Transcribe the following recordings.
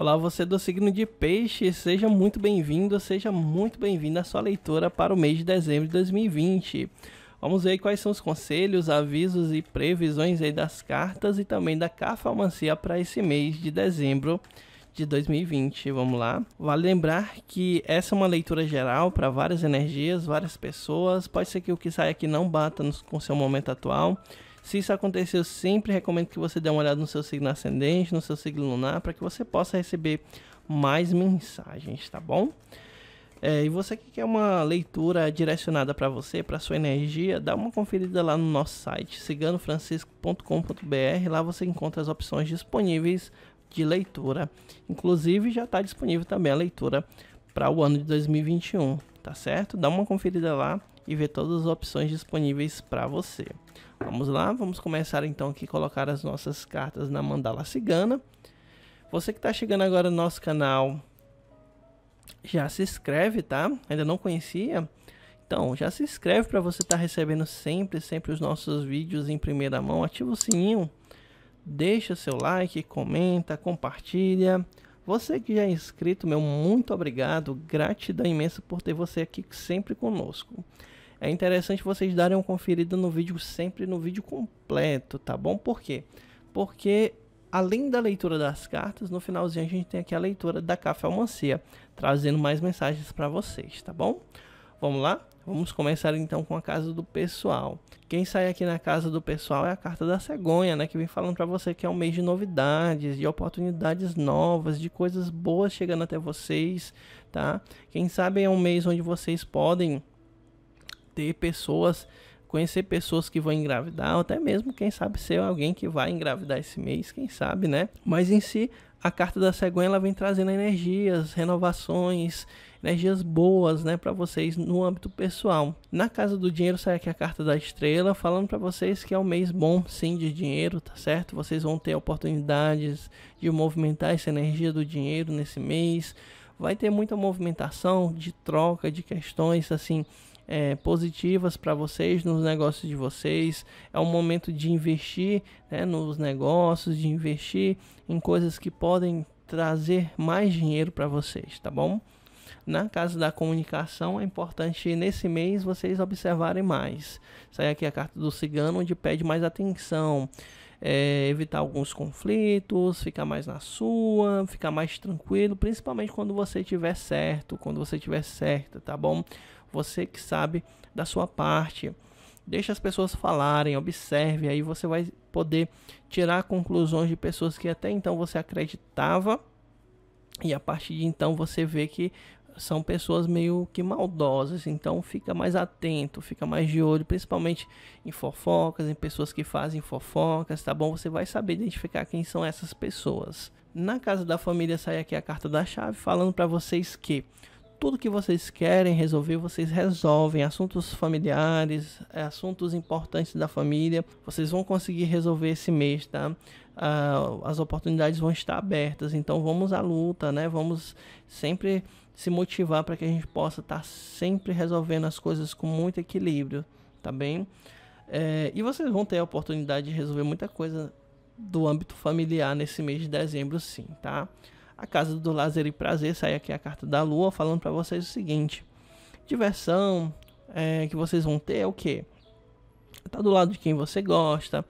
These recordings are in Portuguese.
Olá, você do signo de Peixe, seja muito bem-vindo, seja muito bem-vinda à sua leitura para o mês de dezembro de 2020. Vamos ver quais são os conselhos, avisos e previsões aí das cartas e também da cafamancia para esse mês de dezembro de 2020. Vamos lá. Vale lembrar que essa é uma leitura geral para várias energias, várias pessoas. Pode ser que o que sai aqui não bata no, com seu momento atual. Se isso acontecer, eu sempre recomendo que você dê uma olhada no seu signo ascendente, no seu signo lunar, para que você possa receber mais mensagens, tá bom? É, e você que quer uma leitura direcionada para você, para sua energia, dá uma conferida lá no nosso site, ciganofrancisco.com.br. Lá você encontra as opções disponíveis de leitura. Inclusive, já está disponível também a leitura para o ano de 2021, tá certo? Dá uma conferida lá e ver todas as opções disponíveis para você. Vamos lá, vamos começar então aqui colocar as nossas cartas na mandala cigana. Você que está chegando agora no nosso canal, já se inscreve, tá? Ainda não conhecia? Então, já se inscreve para você estar tá recebendo sempre, sempre os nossos vídeos em primeira mão. Ativa o sininho, deixa seu like, comenta, compartilha. Você que já é inscrito, meu muito obrigado, gratidão imensa por ter você aqui sempre conosco é interessante vocês darem uma conferida no vídeo sempre no vídeo completo, tá bom? Por quê? Porque além da leitura das cartas, no finalzinho a gente tem aqui a leitura da Café Almancia, trazendo mais mensagens para vocês, tá bom? Vamos lá? Vamos começar então com a casa do pessoal. Quem sai aqui na casa do pessoal é a carta da cegonha, né, que vem falando para você que é um mês de novidades, de oportunidades novas, de coisas boas chegando até vocês, tá? Quem sabe é um mês onde vocês podem ter pessoas, conhecer pessoas que vão engravidar, ou até mesmo, quem sabe, ser alguém que vai engravidar esse mês, quem sabe, né? Mas em si, a carta da cegonha ela vem trazendo energias, renovações, energias boas, né, para vocês no âmbito pessoal. Na casa do dinheiro sai aqui a carta da estrela, falando para vocês que é um mês bom sim de dinheiro, tá certo? Vocês vão ter oportunidades de movimentar essa energia do dinheiro nesse mês. Vai ter muita movimentação de troca de questões assim é, positivas para vocês nos negócios de vocês. É o momento de investir né, nos negócios, de investir em coisas que podem trazer mais dinheiro para vocês, tá bom? Na casa da comunicação, é importante nesse mês vocês observarem mais. Sai aqui a carta do cigano, onde pede mais atenção é, evitar alguns conflitos, ficar mais na sua, ficar mais tranquilo, principalmente quando você tiver certo, quando você tiver certa, tá bom? Você que sabe da sua parte. Deixa as pessoas falarem, observe, aí você vai poder tirar conclusões de pessoas que até então você acreditava e a partir de então você vê que são pessoas meio que maldosas, então fica mais atento, fica mais de olho, principalmente em fofocas, em pessoas que fazem fofocas, tá bom? Você vai saber identificar quem são essas pessoas. Na casa da família sai aqui a carta da chave falando para vocês que tudo que vocês querem resolver, vocês resolvem. Assuntos familiares, é, assuntos importantes da família, vocês vão conseguir resolver esse mês, tá? uh, as oportunidades vão estar abertas. Então vamos à luta, né? Vamos sempre se motivar para que a gente possa estar tá sempre resolvendo as coisas com muito equilíbrio, tá bem? É, e vocês vão ter a oportunidade de resolver muita coisa do âmbito familiar nesse mês de dezembro, sim, tá? A Casa do Lazer e Prazer sai aqui a carta da Lua falando para vocês o seguinte: diversão é, que vocês vão ter é o que? Tá do lado de quem você gosta,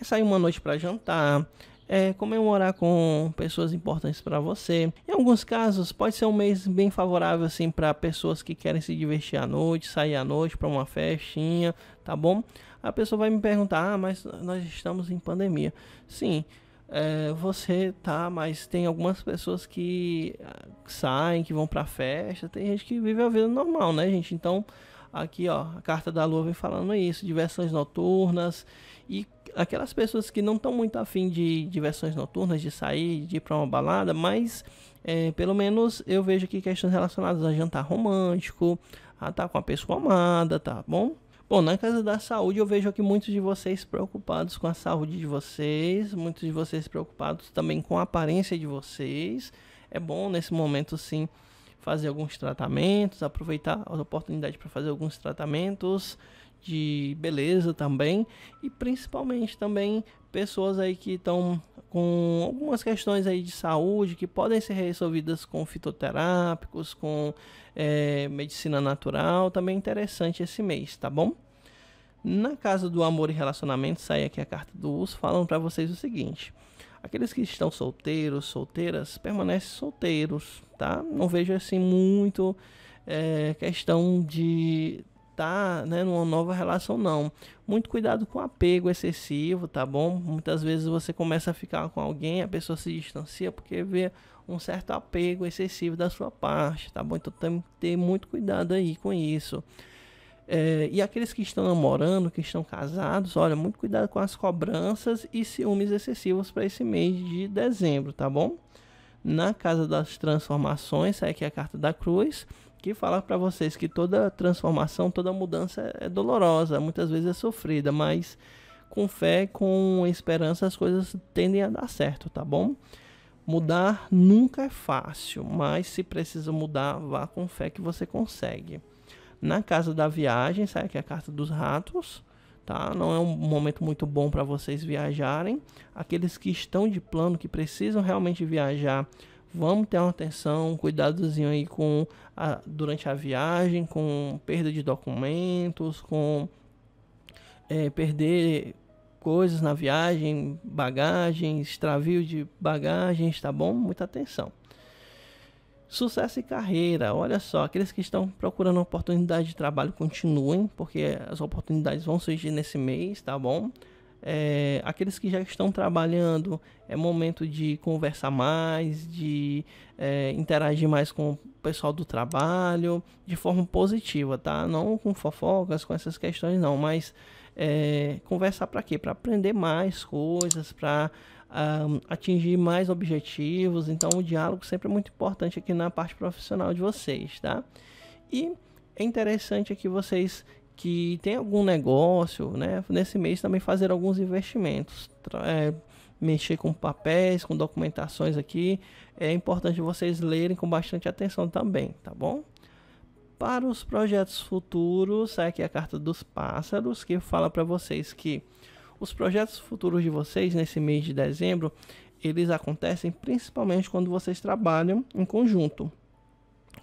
é sair uma noite para jantar, é comemorar com pessoas importantes para você. Em alguns casos, pode ser um mês bem favorável assim para pessoas que querem se divertir à noite, sair à noite para uma festinha, tá bom? A pessoa vai me perguntar: "Ah, mas nós estamos em pandemia". Sim, é, você tá, mas tem algumas pessoas que ah, saem, que vão para festa, tem gente que vive a vida normal, né, gente? Então, aqui ó, a carta da lua vem falando isso, diversões noturnas e aquelas pessoas que não estão muito afim de diversões noturnas, de sair, de ir para uma balada, mas é, pelo menos eu vejo aqui questões relacionadas a jantar romântico, a estar tá com a pessoa amada, tá bom? Bom, na casa da saúde eu vejo aqui muitos de vocês preocupados com a saúde de vocês, muitos de vocês preocupados também com a aparência de vocês. É bom nesse momento sim fazer alguns tratamentos, aproveitar a oportunidade para fazer alguns tratamentos de beleza também e principalmente também pessoas aí que estão com algumas questões aí de saúde que podem ser resolvidas com fitoterápicos, com é, medicina natural, também é interessante esse mês, tá bom? Na casa do amor e relacionamento, sai aqui a carta do uso, falando para vocês o seguinte: aqueles que estão solteiros, solteiras, permanecem solteiros, tá? Não vejo assim muito é, questão de estar tá, né, numa nova relação, não. Muito cuidado com apego excessivo, tá bom? Muitas vezes você começa a ficar com alguém, a pessoa se distancia porque vê um certo apego excessivo da sua parte, tá bom? Então tem que ter muito cuidado aí com isso. É, e aqueles que estão namorando, que estão casados, olha, muito cuidado com as cobranças e ciúmes excessivos para esse mês de dezembro, tá bom? Na casa das transformações, sai aqui a carta da cruz que falar para vocês que toda transformação, toda mudança é, é dolorosa, muitas vezes é sofrida, mas com fé, com esperança, as coisas tendem a dar certo, tá bom? Mudar nunca é fácil, mas se precisa mudar, vá com fé que você consegue. Na casa da viagem, sai aqui é a carta dos ratos, tá? Não é um momento muito bom para vocês viajarem. Aqueles que estão de plano, que precisam realmente viajar, vamos ter uma atenção, um cuidadozinho aí com a, durante a viagem, com perda de documentos, com é, perder coisas na viagem, bagagem, extravio de bagagens, tá bom? Muita atenção. Sucesso e carreira. Olha só, aqueles que estão procurando oportunidade de trabalho continuem, porque as oportunidades vão surgir nesse mês, tá bom? é, aqueles que já estão trabalhando, é momento de conversar mais, de é, interagir mais com o pessoal do trabalho, de forma positiva, tá? Não com fofocas, com essas questões, não, mas é, conversar para quê? Para aprender mais coisas, para um, ah, atingir mais objetivos. Então, o diálogo sempre é muito importante aqui na parte profissional de vocês, tá? E é interessante aqui vocês que tem algum negócio, né? Nesse mês também fazer alguns investimentos, é, mexer com papéis, com documentações aqui. É importante vocês lerem com bastante atenção também, tá bom? Para os projetos futuros, sai é aqui a carta dos pássaros que fala para vocês que os projetos futuros de vocês nesse mês de dezembro, eles acontecem principalmente quando vocês trabalham em conjunto.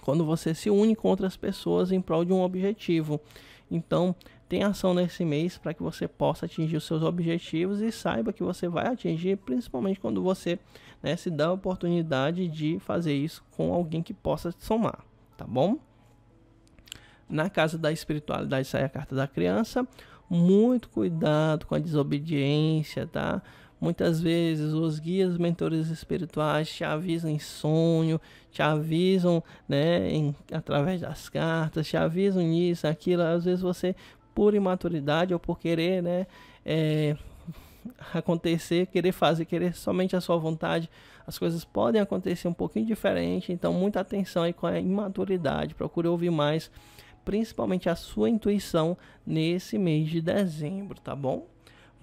Quando você se une com outras pessoas em prol de um objetivo. Então, tem ação nesse mês para que você possa atingir os seus objetivos e saiba que você vai atingir, principalmente quando você né, se dá a oportunidade de fazer isso com alguém que possa te somar, tá bom? Na casa da espiritualidade sai a carta da criança. Muito cuidado com a desobediência, tá? Muitas vezes os guias, mentores espirituais te avisam em sonho, te avisam né, em, através das cartas, te avisam nisso, aquilo. Às vezes você, por imaturidade ou por querer né, é, acontecer, querer fazer, querer somente a sua vontade, as coisas podem acontecer um pouquinho diferente. Então, muita atenção aí com a imaturidade. Procure ouvir mais principalmente a sua intuição nesse mês de dezembro, tá bom?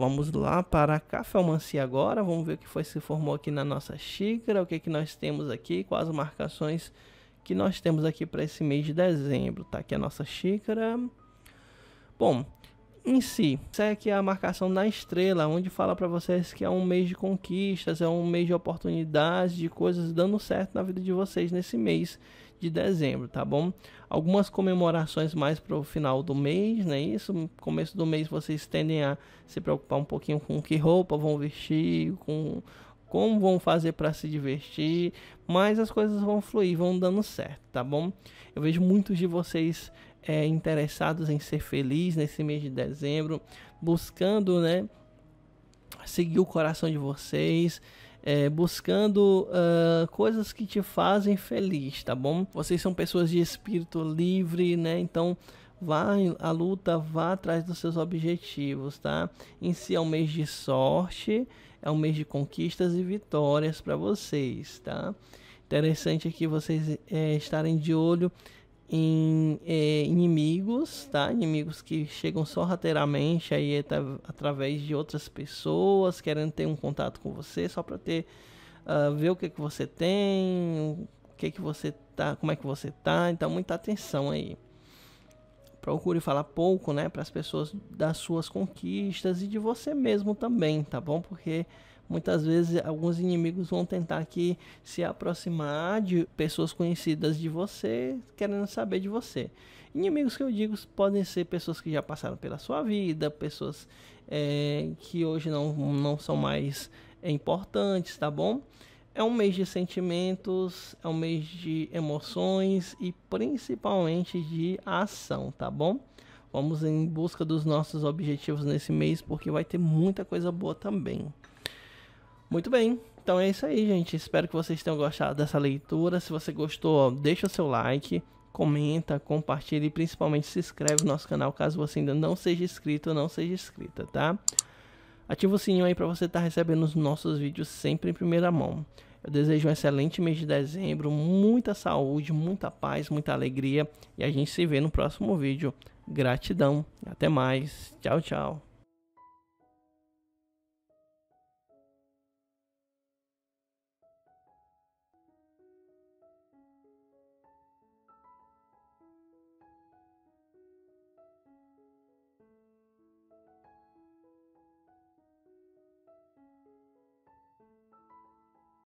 Vamos lá para a cafeomancia agora. Vamos ver o que foi se formou aqui na nossa xícara, o que, é que nós temos aqui, quais as marcações que nós temos aqui para esse mês de dezembro. Tá aqui a nossa xícara. Bom, em si. Isso é que é a marcação da estrela, onde fala para vocês que é um mês de conquistas, é um mês de oportunidades, de coisas dando certo na vida de vocês nesse mês de dezembro, tá bom? Algumas comemorações mais para o final do mês, né? Isso, começo do mês vocês tendem a se preocupar um pouquinho com que roupa vão vestir, com como vão fazer para se divertir, mas as coisas vão fluir, vão dando certo, tá bom? Eu vejo muitos de vocês é, interessados em ser feliz nesse mês de dezembro, buscando, né, seguir o coração de vocês. É, buscando uh, coisas que te fazem feliz, tá bom? Vocês são pessoas de espírito livre, né? Então vá à luta, vá atrás dos seus objetivos, tá? Em si é um mês de sorte, é um mês de conquistas e vitórias para vocês, tá? Interessante aqui vocês é, estarem de olho em é, inimigos, tá? Inimigos que chegam sorrateiramente aí através de outras pessoas querendo ter um contato com você só para ter uh, ver o que que você tem, o que que você tá, como é que você tá. Então muita atenção aí. Procure falar pouco, né, para as pessoas das suas conquistas e de você mesmo também, tá bom? Porque muitas vezes alguns inimigos vão tentar aqui se aproximar de pessoas conhecidas de você, querendo saber de você. Inimigos que eu digo podem ser pessoas que já passaram pela sua vida, pessoas é, que hoje não, não são mais eh, importantes, tá bom? É um mês de sentimentos, é um mês de emoções e principalmente de ação, tá bom? Vamos em busca dos nossos objetivos nesse mês porque vai ter muita coisa boa também. Muito bem. Então é isso aí, gente. Espero que vocês tenham gostado dessa leitura. Se você gostou, deixa o seu like, comenta, compartilha e principalmente se inscreve no nosso canal caso você ainda não seja inscrito ou não seja inscrita, tá? Ativa o sininho aí para você estar tá recebendo os nossos vídeos sempre em primeira mão. Eu desejo um excelente mês de dezembro, muita saúde, muita paz, muita alegria e a gente se vê no próximo vídeo. Gratidão, até mais, tchau, tchau.